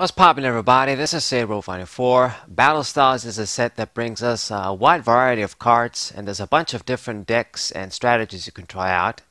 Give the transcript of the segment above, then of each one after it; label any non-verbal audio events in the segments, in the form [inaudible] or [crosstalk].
What's poppin' everybody, this is Sid Roll 4 Battle Stars is a set that brings us a wide variety of cards and there's a bunch of different decks and strategies you can try out.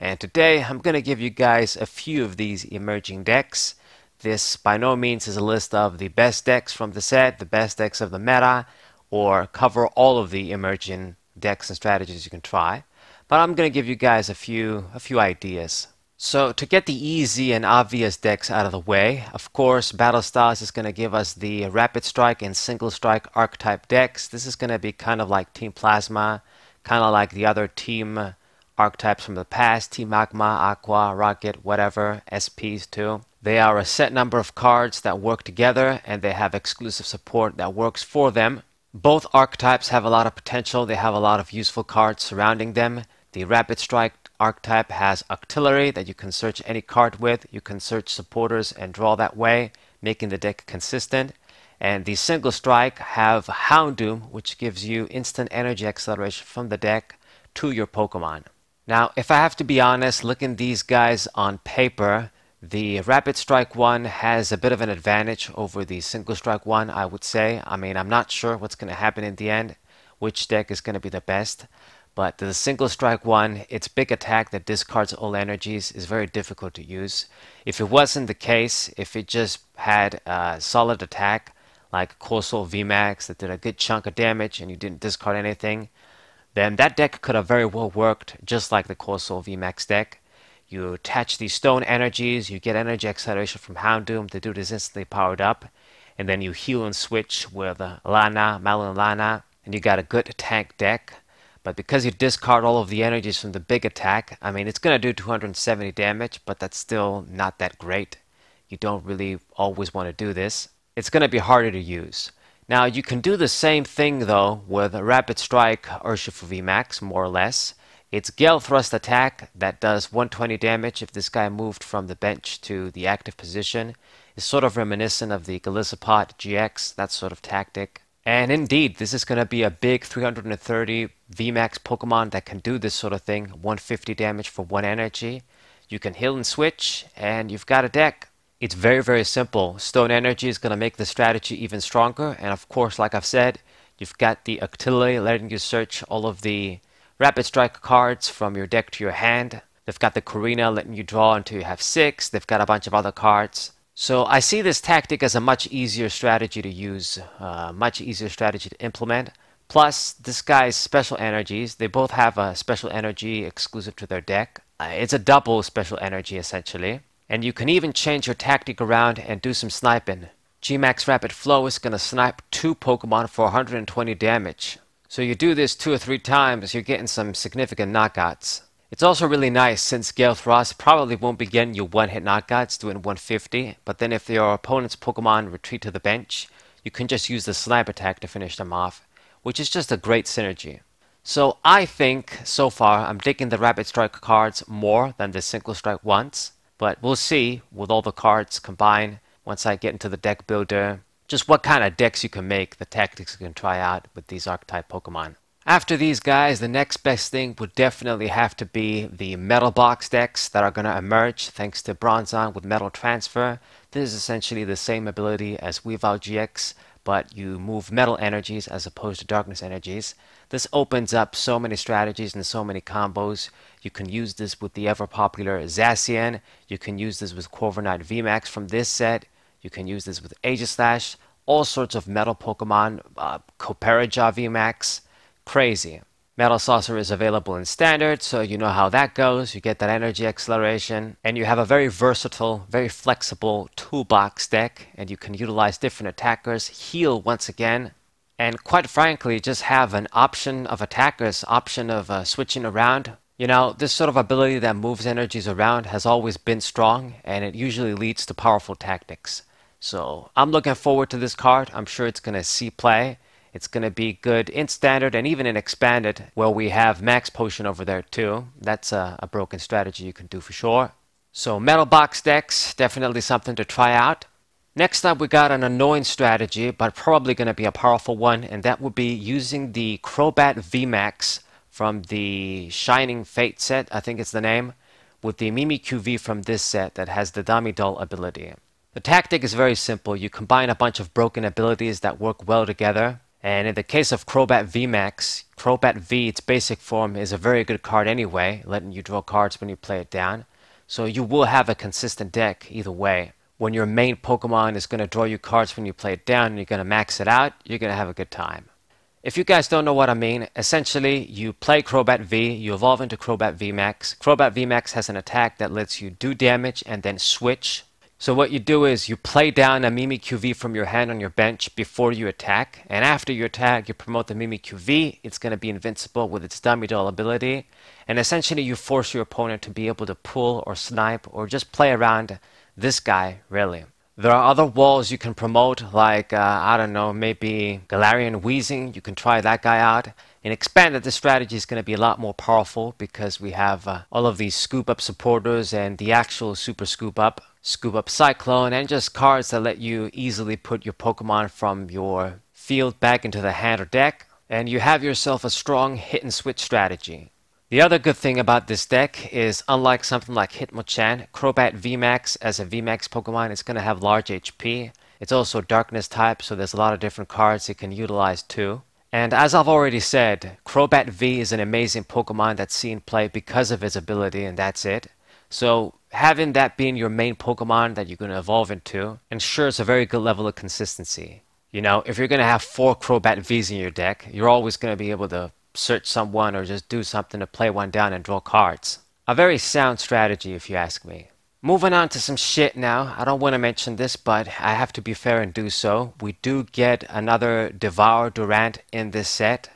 And today I'm gonna give you guys a few of these emerging decks. This by no means is a list of the best decks from the set, the best decks of the meta, or cover all of the emerging decks and strategies you can try. But I'm gonna give you guys a few a few ideas so to get the easy and obvious decks out of the way, of course Battle Stars is going to give us the Rapid Strike and Single Strike archetype decks. This is going to be kind of like Team Plasma, kind of like the other team archetypes from the past, Team Magma, Aqua, Rocket, whatever, SPs too. They are a set number of cards that work together and they have exclusive support that works for them. Both archetypes have a lot of potential, they have a lot of useful cards surrounding them. The Rapid Strike Archetype has Octillery that you can search any card with. You can search supporters and draw that way, making the deck consistent. And the Single Strike have Houndoom, which gives you instant energy acceleration from the deck to your Pokemon. Now, if I have to be honest, looking these guys on paper, the Rapid Strike one has a bit of an advantage over the Single Strike one, I would say. I mean, I'm not sure what's going to happen in the end, which deck is going to be the best. But the single strike one, its big attack that discards all energies is very difficult to use. If it wasn't the case, if it just had a solid attack like Corsol VMAX that did a good chunk of damage and you didn't discard anything, then that deck could have very well worked just like the Corsol VMAX deck. You attach these stone energies, you get energy acceleration from Houndoom, the dude is instantly powered up, and then you heal and switch with Lana, Malun Lana, and you got a good tank deck but because you discard all of the energies from the big attack, I mean, it's going to do 270 damage, but that's still not that great. You don't really always want to do this. It's going to be harder to use. Now, you can do the same thing, though, with Rapid Strike Urshifu VMAX, more or less. It's Gale Thrust attack that does 120 damage if this guy moved from the bench to the active position. It's sort of reminiscent of the Gallicipot GX, that sort of tactic. And indeed, this is going to be a big 330 VMAX Pokemon that can do this sort of thing. 150 damage for one energy. You can heal and switch, and you've got a deck. It's very, very simple. Stone Energy is going to make the strategy even stronger. And of course, like I've said, you've got the Octillery letting you search all of the Rapid Strike cards from your deck to your hand. They've got the Karina letting you draw until you have six. They've got a bunch of other cards. So I see this tactic as a much easier strategy to use, uh, much easier strategy to implement. Plus, this guy's special energies, they both have a special energy exclusive to their deck. Uh, it's a double special energy, essentially. And you can even change your tactic around and do some sniping. Gmax Rapid Flow is going to snipe two Pokemon for 120 damage. So you do this two or three times, you're getting some significant knockouts. It's also really nice since Gale Thrust probably won't begin your one-hit knockouts doing 150, but then if your opponent's Pokemon retreat to the bench, you can just use the snipe attack to finish them off, which is just a great synergy. So I think, so far, I'm digging the Rapid Strike cards more than the Single Strike ones, but we'll see with all the cards combined once I get into the deck builder, just what kind of decks you can make, the tactics you can try out with these archetype Pokemon. After these guys, the next best thing would definitely have to be the metal box decks that are going to emerge thanks to Bronzong with Metal Transfer. This is essentially the same ability as Weavile GX, but you move metal energies as opposed to darkness energies. This opens up so many strategies and so many combos. You can use this with the ever popular Zacian. You can use this with Corviknight VMAX from this set. You can use this with Aegislash, all sorts of metal Pokemon, uh, Coperaja VMAX crazy. Metal Saucer is available in standard, so you know how that goes. You get that energy acceleration, and you have a very versatile, very flexible toolbox deck, and you can utilize different attackers, heal once again, and quite frankly, just have an option of attackers, option of uh, switching around. You know, this sort of ability that moves energies around has always been strong, and it usually leads to powerful tactics. So I'm looking forward to this card. I'm sure it's going to see play. It's going to be good in standard and even in expanded where we have max potion over there too. That's a, a broken strategy you can do for sure. So metal box decks, definitely something to try out. Next up we got an annoying strategy, but probably going to be a powerful one, and that would be using the Crobat VMAX from the Shining Fate set, I think it's the name, with the Mimi QV from this set that has the Dummy Doll ability. The tactic is very simple. You combine a bunch of broken abilities that work well together, and in the case of Crobat VMAX, Crobat V, its basic form, is a very good card anyway, letting you draw cards when you play it down. So you will have a consistent deck either way. When your main Pokemon is going to draw you cards when you play it down and you're going to max it out, you're going to have a good time. If you guys don't know what I mean, essentially you play Crobat V, you evolve into Crobat VMAX. Crobat VMAX has an attack that lets you do damage and then switch so what you do is you play down a Mimi QV from your hand on your bench before you attack, and after you attack, you promote the Mimi QV. It's going to be invincible with its dummy doll ability, and essentially you force your opponent to be able to pull or snipe or just play around this guy, really. There are other walls you can promote, like, uh, I don't know, maybe Galarian Wheezing. You can try that guy out in expanded, the strategy is going to be a lot more powerful because we have uh, all of these scoop up supporters and the actual super scoop up, scoop up cyclone, and just cards that let you easily put your Pokemon from your field back into the hand or deck. And you have yourself a strong hit and switch strategy. The other good thing about this deck is unlike something like Hitmochan, Crobat VMAX as a VMAX Pokemon is going to have large HP. It's also darkness type, so there's a lot of different cards it can utilize too. And as I've already said, Crobat V is an amazing Pokemon that's seen play because of its ability and that's it. So having that being your main Pokemon that you're going to evolve into ensures a very good level of consistency. You know, if you're going to have four Crobat Vs in your deck, you're always going to be able to search someone or just do something to play one down and draw cards. A very sound strategy if you ask me. Moving on to some shit now. I don't want to mention this, but I have to be fair and do so. We do get another Devour Durant in this set.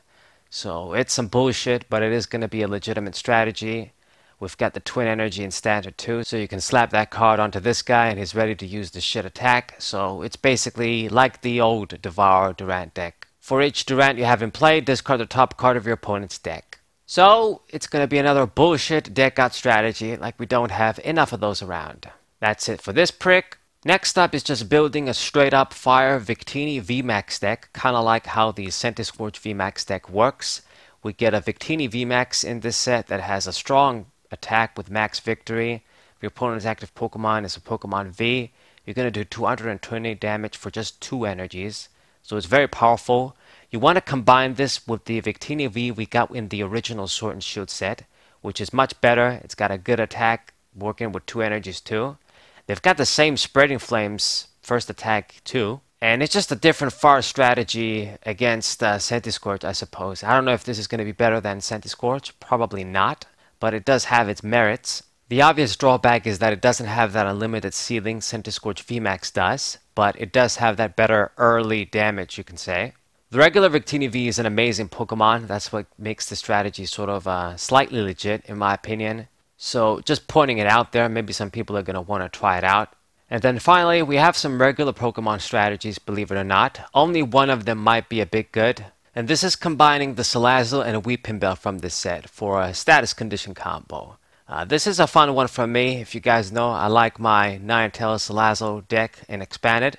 So it's some bullshit, but it is going to be a legitimate strategy. We've got the twin energy in standard 2, so you can slap that card onto this guy and he's ready to use the shit attack. So it's basically like the old Devour Durant deck. For each Durant you have in play, discard the top card of your opponent's deck. So it's going to be another bullshit deck out strategy like we don't have enough of those around. That's it for this prick. Next up is just building a straight up fire Victini VMAX deck, kind of like how the Sentis VMAX deck works. We get a Victini VMAX in this set that has a strong attack with max victory. If your opponent's active Pokemon is a Pokemon V, you're going to do 220 damage for just two energies. So it's very powerful. You want to combine this with the Victini V we got in the original Sword and Shield set, which is much better. It's got a good attack, working with two energies too. They've got the same Spreading Flames first attack too. And it's just a different far strategy against uh, Sentiscorch, I suppose. I don't know if this is going to be better than Sentiscorch. Probably not. But it does have its merits. The obvious drawback is that it doesn't have that unlimited ceiling Sentiscorch VMAX does. But it does have that better early damage, you can say. The regular Victini V is an amazing Pokemon. That's what makes the strategy sort of uh, slightly legit, in my opinion. So just pointing it out there, maybe some people are going to want to try it out. And then finally, we have some regular Pokemon strategies, believe it or not. Only one of them might be a bit good. And this is combining the Salazzle and a Weepinbell from this set for a status condition combo. Uh, this is a fun one for me. If you guys know, I like my Ninetales Salazzle deck and expanded.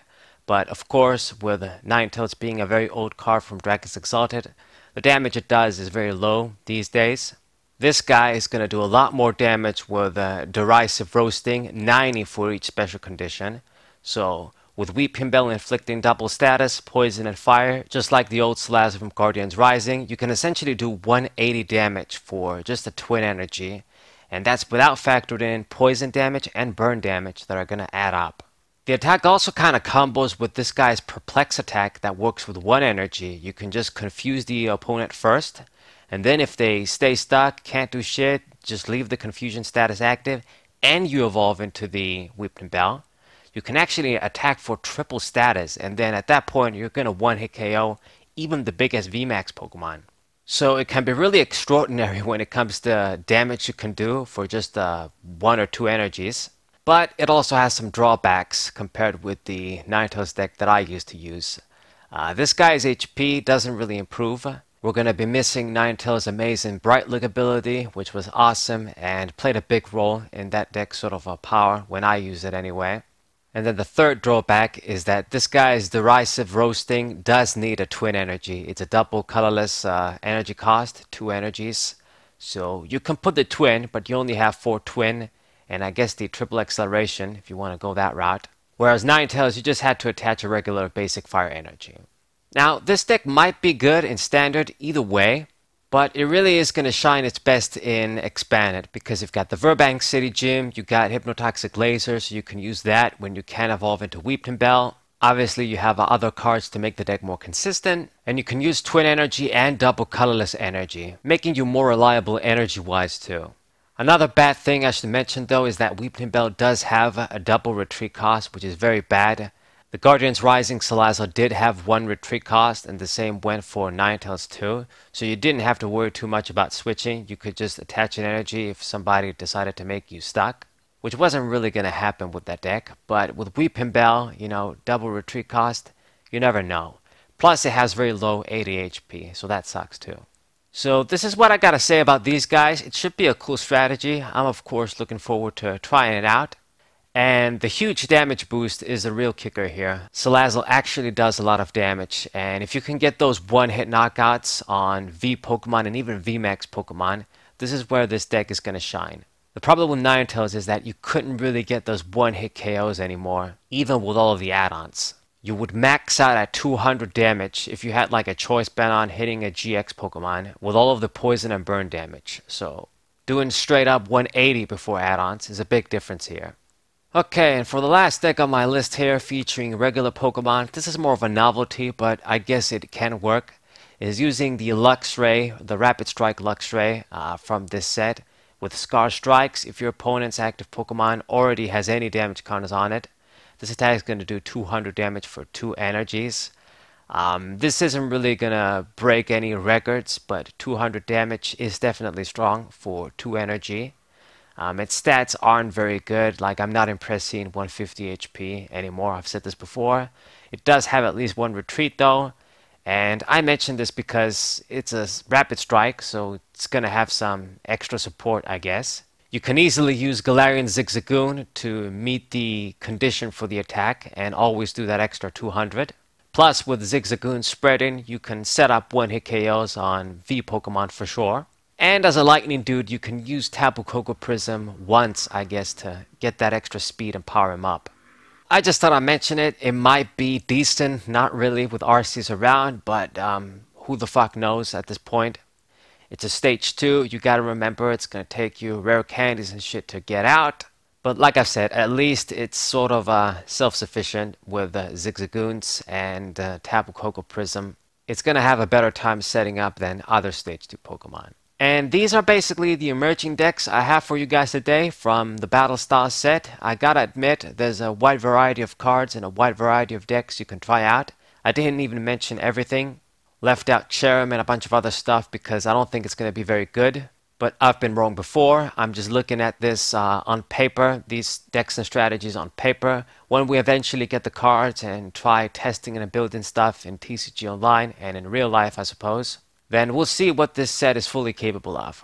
But of course, with Ninetales being a very old card from Dragons Exalted, the damage it does is very low these days. This guy is going to do a lot more damage with uh, Derisive Roasting, 90 for each special condition. So, with Weep Himbel inflicting double status, Poison and Fire, just like the old Slash from Guardians Rising, you can essentially do 180 damage for just a twin energy. And that's without factoring in poison damage and burn damage that are going to add up. The attack also kind of combos with this guy's perplex attack that works with one energy. You can just confuse the opponent first, and then if they stay stuck, can't do shit, just leave the confusion status active, and you evolve into the Weeping Bell. You can actually attack for triple status, and then at that point, you're going to one hit KO even the biggest VMAX Pokemon. So it can be really extraordinary [laughs] when it comes to damage you can do for just uh, one or two energies. But it also has some drawbacks compared with the Naito's deck that I used to use. Uh, this guy's HP doesn't really improve. We're going to be missing Ninetales' amazing Bright Look ability, which was awesome and played a big role in that deck sort of a power when I use it anyway. And then the third drawback is that this guy's derisive roasting does need a twin energy. It's a double colorless uh, energy cost, two energies. So you can put the twin, but you only have four twin, and I guess the triple acceleration if you want to go that route. Whereas Ninetales, you just had to attach a regular basic fire energy. Now, this deck might be good in standard either way, but it really is going to shine its best in expanded because you've got the Verbank City Gym, you got Hypnotoxic Laser, so you can use that when you can evolve into Weepton Bell. Obviously, you have other cards to make the deck more consistent, and you can use Twin Energy and Double Colorless Energy, making you more reliable energy-wise too. Another bad thing I should mention though is that Weeping Bell does have a double retreat cost, which is very bad. The Guardian's Rising Salazar did have one retreat cost, and the same went for Ninetales too, so you didn't have to worry too much about switching. You could just attach an energy if somebody decided to make you stuck, which wasn't really going to happen with that deck. But with Weeping Bell, you know, double retreat cost, you never know. Plus, it has very low 80 HP, so that sucks too. So this is what I gotta say about these guys. It should be a cool strategy. I'm of course looking forward to trying it out. And the huge damage boost is a real kicker here. Salazzle actually does a lot of damage. And if you can get those one-hit knockouts on V Pokemon and even VMAX Pokemon, this is where this deck is going to shine. The problem with Ninetales is that you couldn't really get those one-hit KOs anymore, even with all of the add-ons you would max out at 200 damage if you had like a choice ban on hitting a GX Pokemon with all of the poison and burn damage. So doing straight up 180 before add-ons is a big difference here. Okay, and for the last deck on my list here featuring regular Pokemon, this is more of a novelty, but I guess it can work, is using the Luxray, the Rapid Strike Luxray uh, from this set. With Scar Strikes, if your opponent's active Pokemon already has any damage counters on it, this attack is going to do 200 damage for two energies. Um, this isn't really going to break any records, but 200 damage is definitely strong for 2 energy. Um, its stats aren't very good, like I'm not impressed seeing 150 HP anymore, I've said this before. It does have at least one retreat though, and I mentioned this because it's a rapid strike, so it's going to have some extra support, I guess. You can easily use Galarian Zigzagoon to meet the condition for the attack and always do that extra 200. Plus, with Zigzagoon spreading, you can set up one-hit KOs on V Pokemon for sure. And as a Lightning dude, you can use Tapu Koko Prism once, I guess, to get that extra speed and power him up. I just thought I'd mention it. It might be decent, not really with RCs around, but um, who the fuck knows at this point. It's a stage two. You gotta remember it's gonna take you rare candies and shit to get out. But like I said, at least it's sort of uh, self-sufficient with uh, Zigzagoons and uh, Tapu Koko Prism. It's going to have a better time setting up than other Stage 2 Pokemon. And these are basically the emerging decks I have for you guys today from the Battlestar set. I gotta admit, there's a wide variety of cards and a wide variety of decks you can try out. I didn't even mention everything left out Cherim and a bunch of other stuff because I don't think it's going to be very good. But I've been wrong before. I'm just looking at this uh, on paper, these decks and strategies on paper. When we eventually get the cards and try testing and building stuff in TCG Online and in real life, I suppose, then we'll see what this set is fully capable of.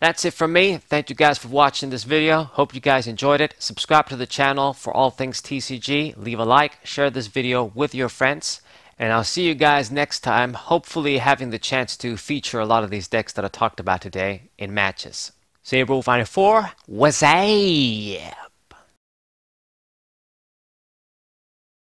That's it from me. Thank you guys for watching this video. Hope you guys enjoyed it. Subscribe to the channel for all things TCG. Leave a like, share this video with your friends. And I'll see you guys next time, hopefully having the chance to feature a lot of these decks that I talked about today in matches. you, Rule 94, 4. I?